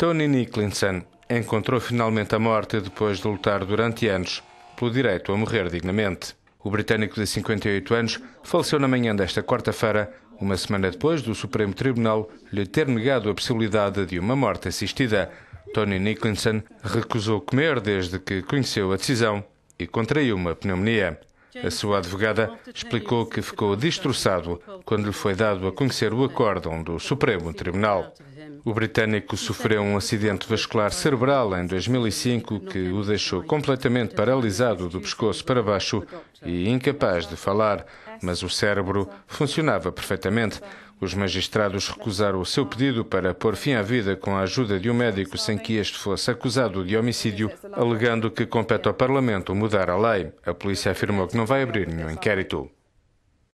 Tony Nicholson encontrou finalmente a morte depois de lutar durante anos pelo direito a morrer dignamente. O britânico de 58 anos faleceu na manhã desta quarta-feira, uma semana depois do Supremo Tribunal lhe ter negado a possibilidade de uma morte assistida. Tony Nicholson recusou comer desde que conheceu a decisão e contraiu uma pneumonia. A sua advogada explicou que ficou destroçado quando lhe foi dado a conhecer o acórdão do Supremo Tribunal. O britânico sofreu um acidente vascular cerebral em 2005 que o deixou completamente paralisado do pescoço para baixo e incapaz de falar, mas o cérebro funcionava perfeitamente. Os magistrados recusaram o seu pedido para pôr fim à vida com a ajuda de um médico sem que este fosse acusado de homicídio, alegando que compete ao Parlamento mudar a lei. A polícia afirmou que não vai abrir nenhum inquérito.